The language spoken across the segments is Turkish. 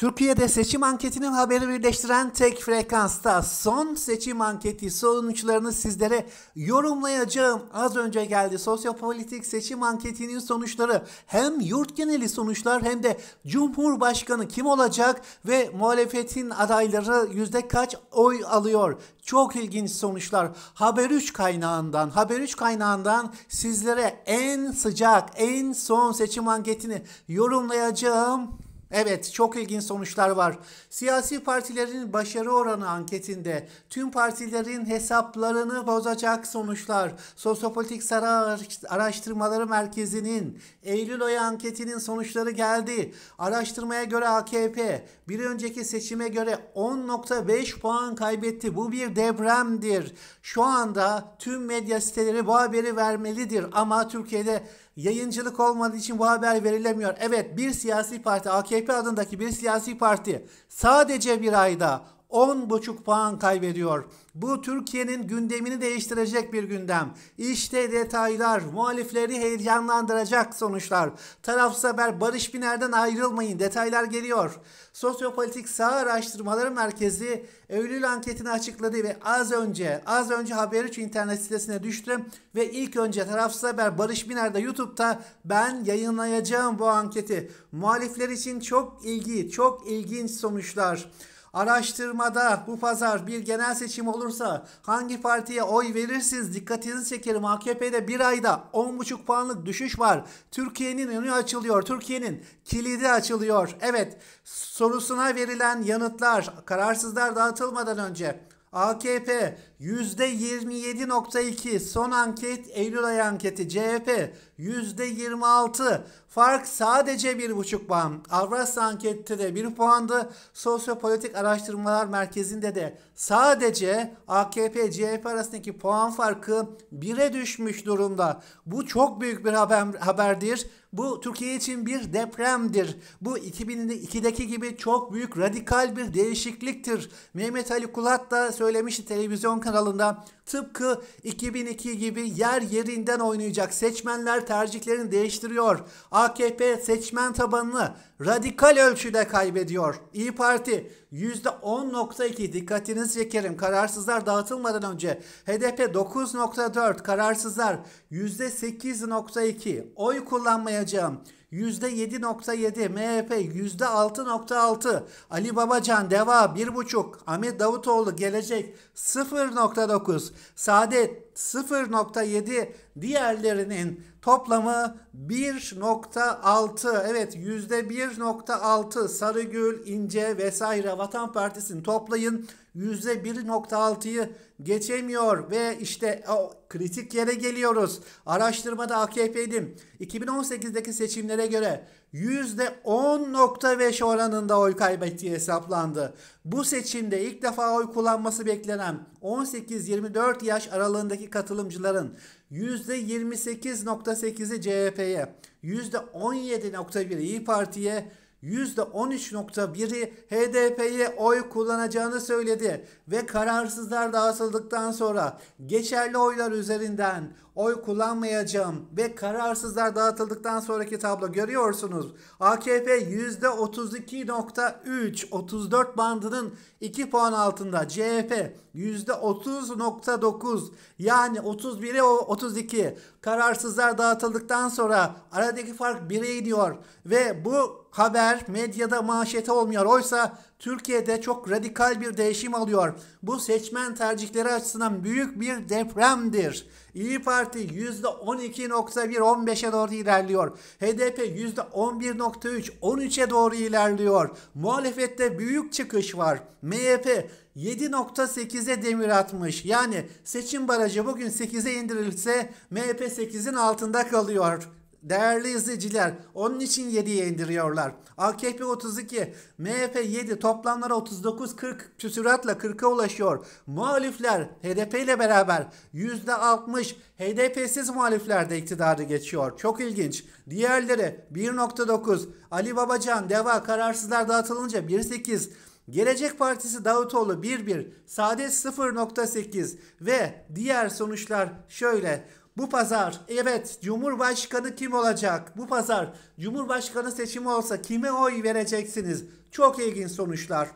Türkiye'de seçim anketinin haberi birleştiren tek frekansta son seçim anketi sonuçlarını sizlere yorumlayacağım. Az önce geldi sosyopolitik seçim anketinin sonuçları hem yurt geneli sonuçlar hem de Cumhurbaşkanı kim olacak ve muhalefetin adayları yüzde kaç oy alıyor? Çok ilginç sonuçlar. Haber 3 kaynağından, Haber 3 kaynağından sizlere en sıcak, en son seçim anketini yorumlayacağım. Evet çok ilginç sonuçlar var. Siyasi partilerin başarı oranı anketinde tüm partilerin hesaplarını bozacak sonuçlar. Sosyopolitik Sara Araştırmaları Merkezi'nin Eylül ayı anketinin sonuçları geldi. Araştırmaya göre AKP bir önceki seçime göre 10.5 puan kaybetti. Bu bir depremdir. Şu anda tüm medya siteleri bu haberi vermelidir ama Türkiye'de yayıncılık olmadığı için bu haber verilemiyor. Evet bir siyasi parti AKP AKP adındaki bir siyasi parti sadece bir ayda 10,5 puan kaybediyor. Bu Türkiye'nin gündemini değiştirecek bir gündem. İşte detaylar, muhalifleri heyecanlandıracak sonuçlar. Tarafsız haber Barış Biner'den ayrılmayın. Detaylar geliyor. Sosyopolitik Sağ Araştırmaları Merkezi Eylül anketini açıkladı ve az önce az önce haber 3 internet sitesine düştüm ve ilk önce tarafsız haber Barış Biner'de YouTube'da ben yayınlayacağım bu anketi. Muhalifler için çok ilgi, çok ilginç sonuçlar. Araştırmada bu pazar bir genel seçim olursa hangi partiye oy verirsiniz dikkatinizi çekerim. AKP'de bir ayda 10,5 puanlık düşüş var. Türkiye'nin önü açılıyor. Türkiye'nin kilidi açılıyor. Evet sorusuna verilen yanıtlar kararsızlar dağıtılmadan önce AKP %27.2 son anket Eylül ayı anketi CHP %26 fark sadece 1.5 puan Avrasya ankette de 1 puandı Sosyopolitik Araştırmalar Merkezi'nde de sadece AKP CHP arasındaki puan farkı 1'e düşmüş durumda bu çok büyük bir haber, haberdir bu Türkiye için bir depremdir. Bu 2002'deki gibi çok büyük radikal bir değişikliktir. Mehmet Ali Kulat da söylemişti televizyon kanalında kanalında tıpkı 2002 gibi yer yerinden oynayacak seçmenler tercihlerini değiştiriyor. AKP seçmen tabanını radikal ölçüde kaybediyor. İyi Parti %10.2 dikkatinizi çekerim kararsızlar dağıtılmadan önce HDP 9.4 kararsızlar %8.2 oy kullanmayacağım %7.7, MHP %6.6, Ali Babacan, DEVA 1.5, Ahmet Davutoğlu, Gelecek 0.9, Saadet 0.7, diğerlerinin Toplamı 1.6 evet %1.6 Sarıgül, İnce vesaire Vatan partisinin toplayın. %1.6'yı geçemiyor ve işte o kritik yere geliyoruz. Araştırmada AKP'nin 2018'deki seçimlere göre %10.5 oranında oy kaybettiği hesaplandı. Bu seçimde ilk defa oy kullanması beklenen 18-24 yaş aralığındaki katılımcıların %28.5 %8'i CHP'ye, %17.1'i İyi Parti'ye, %13.1'i HDP'ye oy kullanacağını söyledi ve kararsızlar dağıtıldıktan sonra geçerli oylar üzerinden oy kullanmayacağım ve kararsızlar dağıtıldıktan sonraki tablo görüyorsunuz. AKP %32.3 34 bandının 2 puan altında CHP %30.9 yani 31'e 32 kararsızlar dağıtıldıktan sonra aradaki fark 1'e iniyor ve bu haber medyada manşete olmuyor. Oysa Türkiye'de çok radikal bir değişim alıyor. Bu seçmen tercihleri açısından büyük bir depremdir. İyi Parti %12.1 15'e doğru ilerliyor. HDP %11.3 13'e doğru ilerliyor. Muhalefette büyük çıkış var. MHP 7.8'e demir atmış. Yani seçim barajı bugün 8'e indirilse MHP 8'in altında kalıyor değerli izleyiciler. Onun için 7'ye indiriyorlar. AKP 32, MHP 7 toplamlara 39 40 küsuratla 40'a ulaşıyor. Muhalifler HDP ile beraber %60 HDP'siz muhalifler de iktidarı geçiyor. Çok ilginç. Diğerleri 1.9 Ali Babacan, DEVA kararsızlar dağıtılınca 1.8 Gelecek Partisi Davutoğlu 1.1, Saadet 0.8 ve diğer sonuçlar şöyle. Bu pazar evet Cumhurbaşkanı kim olacak? Bu pazar Cumhurbaşkanı seçimi olsa kime oy vereceksiniz? Çok ilginç sonuçlar.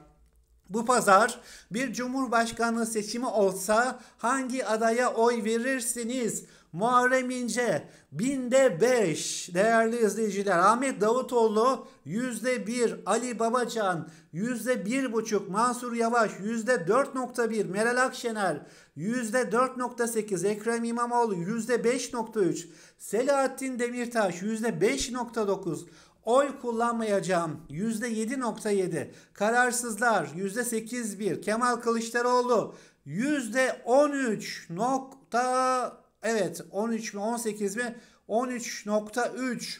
Bu pazar bir cumhurbaşkanı seçimi olsa hangi adaya oy verirsiniz? Muharrem İnce binde 5 değerli izleyiciler. Ahmet Davutoğlu yüzde 1, Ali Babacan yüzde 1,5, Mansur Yavaş yüzde 4,1, Meral Akşener yüzde 4,8, Ekrem İmamoğlu yüzde 5,3, Selahattin Demirtaş yüzde 5,9, Oy kullanmayacağım %7.7, kararsızlar %8.1, Kemal Kılıçdaroğlu %13. Evet 13 mi 18 mi 13.3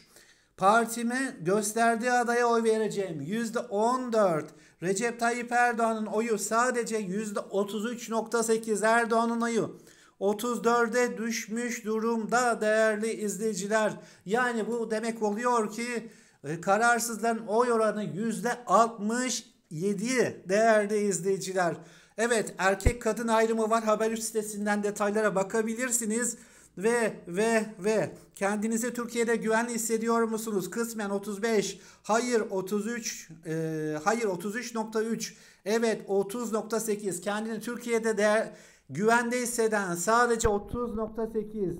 partime gösterdiği adaya oy vereceğim. %14 Recep Tayyip Erdoğan'ın oyu sadece %33.8 Erdoğan'ın oyu. 34'e düşmüş durumda değerli izleyiciler. Yani bu demek oluyor ki e, kararsızların oy oranı %67 değerli izleyiciler. Evet erkek kadın ayrımı var. Haber sitesinden detaylara bakabilirsiniz. Ve ve ve kendinizi Türkiye'de güvenli hissediyor musunuz? Kısmen 35, hayır 33, e, hayır 33.3, evet 30.8. Kendini Türkiye'de de güvende hisseden sadece 30.8.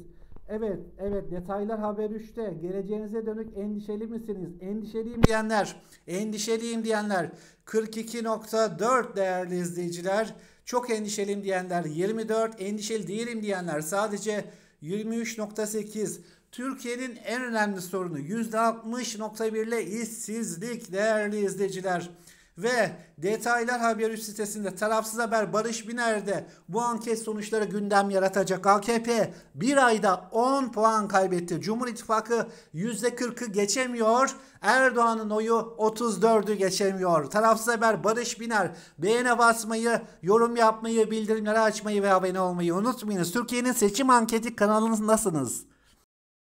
Evet, evet detaylar haber 3'te. Geleceğinize dönük endişeli misiniz? Endişeliyim diyenler, endişeliyim diyenler 42.4 değerli izleyiciler. Çok endişeliyim diyenler 24, endişeli değilim diyenler sadece 23.8. Türkiye'nin en önemli sorunu %60.1 ile işsizlik değerli izleyiciler. Ve detaylar haber üst sitesinde tarafsız haber Barış Biner'de bu anket sonuçları gündem yaratacak. AKP bir ayda 10 puan kaybetti. Cumhur İttifakı %40'ı geçemiyor. Erdoğan'ın oyu 34'ü geçemiyor. Tarafsız haber Barış Biner. Beğene basmayı, yorum yapmayı, bildirimleri açmayı ve abone olmayı unutmayınız. Türkiye'nin seçim anketi kanalınız kanalındasınız.